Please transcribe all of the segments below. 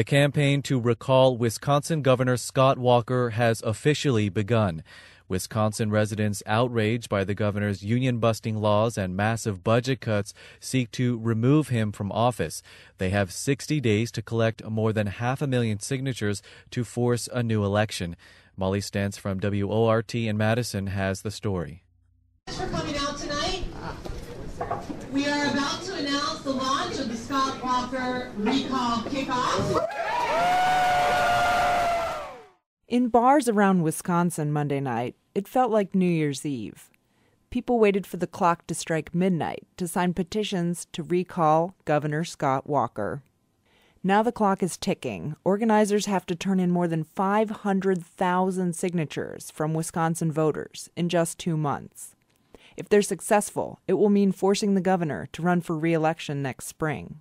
The campaign to recall Wisconsin Governor Scott Walker has officially begun. Wisconsin residents outraged by the governor's union busting laws and massive budget cuts seek to remove him from office. They have 60 days to collect more than half a million signatures to force a new election. Molly Stantz from WORT in Madison has the story. We are about to announce the launch of the Scott Walker recall kickoff. In bars around Wisconsin Monday night, it felt like New Year's Eve. People waited for the clock to strike midnight to sign petitions to recall Governor Scott Walker. Now the clock is ticking. Organizers have to turn in more than 500,000 signatures from Wisconsin voters in just two months. If they're successful, it will mean forcing the governor to run for re election next spring.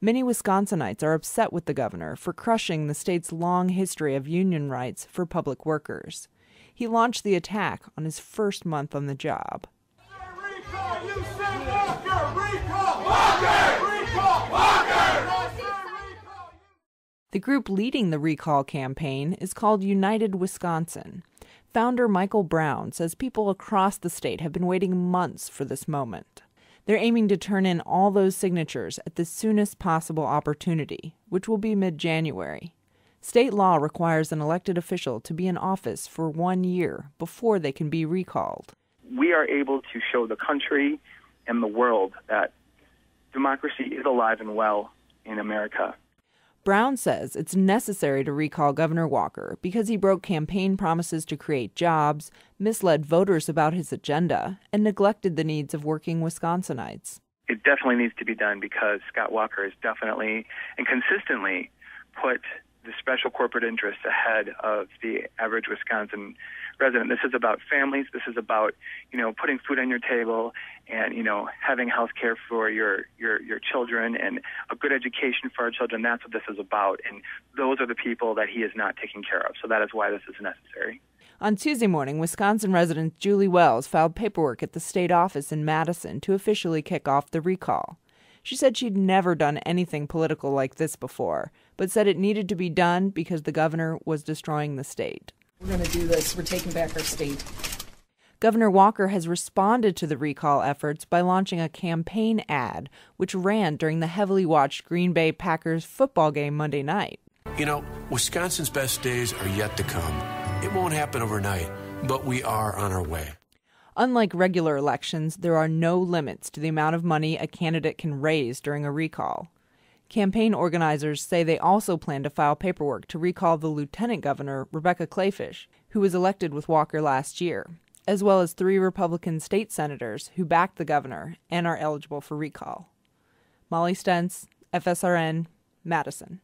Many Wisconsinites are upset with the governor for crushing the state's long history of union rights for public workers. He launched the attack on his first month on the job. The group leading the recall campaign is called United Wisconsin founder Michael Brown says people across the state have been waiting months for this moment. They're aiming to turn in all those signatures at the soonest possible opportunity, which will be mid January. State law requires an elected official to be in office for one year before they can be recalled. We are able to show the country and the world that democracy is alive and well in America. Brown says it's necessary to recall Governor Walker because he broke campaign promises to create jobs, misled voters about his agenda, and neglected the needs of working Wisconsinites. It definitely needs to be done because Scott Walker has definitely and consistently put the special corporate interests ahead of the average Wisconsin resident. This is about families. This is about you know putting food on your table and you know having health care for your your your children and a good education for our children. That's what this is about, and those are the people that he is not taking care of. So that is why this is necessary. On Tuesday morning, Wisconsin resident Julie Wells filed paperwork at the state office in Madison to officially kick off the recall. She said she'd never done anything political like this before, but said it needed to be done because the governor was destroying the state. We're going to do this. We're taking back our state. Governor Walker has responded to the recall efforts by launching a campaign ad, which ran during the heavily watched Green Bay Packers football game Monday night. You know, Wisconsin's best days are yet to come. It won't happen overnight, but we are on our way. Unlike regular elections, there are no limits to the amount of money a candidate can raise during a recall. Campaign organizers say they also plan to file paperwork to recall the lieutenant governor, Rebecca Clayfish, who was elected with Walker last year, as well as three Republican state senators who backed the governor and are eligible for recall. Molly Stentz, FSRN, Madison.